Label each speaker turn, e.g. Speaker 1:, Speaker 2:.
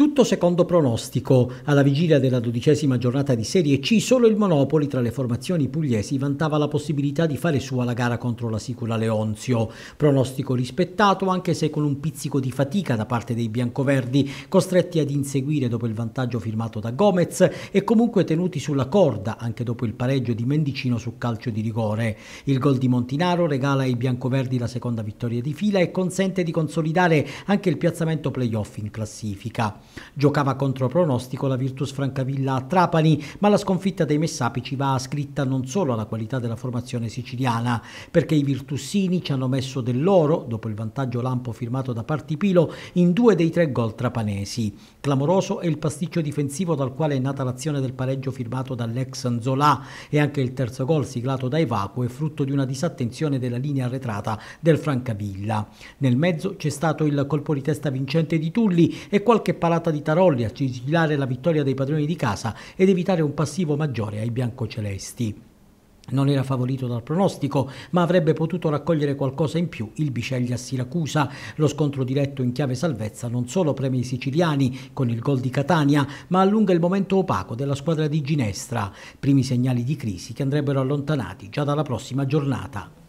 Speaker 1: Tutto secondo pronostico. Alla vigilia della dodicesima giornata di Serie C, solo il Monopoli tra le formazioni pugliesi vantava la possibilità di fare sua la gara contro la Sicula Leonzio. Pronostico rispettato anche se con un pizzico di fatica da parte dei biancoverdi, costretti ad inseguire dopo il vantaggio firmato da Gomez e comunque tenuti sulla corda anche dopo il pareggio di Mendicino su calcio di rigore. Il gol di Montinaro regala ai biancoverdi la seconda vittoria di fila e consente di consolidare anche il piazzamento playoff in classifica. Giocava contro pronostico la Virtus Francavilla a Trapani, ma la sconfitta dei Messapici va ascritta non solo alla qualità della formazione siciliana, perché i virtussini ci hanno messo dell'oro, dopo il vantaggio lampo firmato da Partipilo, in due dei tre gol trapanesi. Clamoroso è il pasticcio difensivo dal quale è nata l'azione del pareggio firmato dall'ex Anzolà e anche il terzo gol siglato da Evacuo è frutto di una disattenzione della linea arretrata del Francavilla. Nel mezzo c'è stato il colpo di testa vincente di Tulli e qualche palazzo serata di Tarolli a sigillare la vittoria dei padroni di casa ed evitare un passivo maggiore ai biancocelesti. Non era favorito dal pronostico, ma avrebbe potuto raccogliere qualcosa in più il Biceglia Siracusa. Lo scontro diretto in chiave salvezza non solo premia i siciliani con il gol di Catania, ma allunga il momento opaco della squadra di Ginestra. Primi segnali di crisi che andrebbero allontanati già dalla prossima giornata.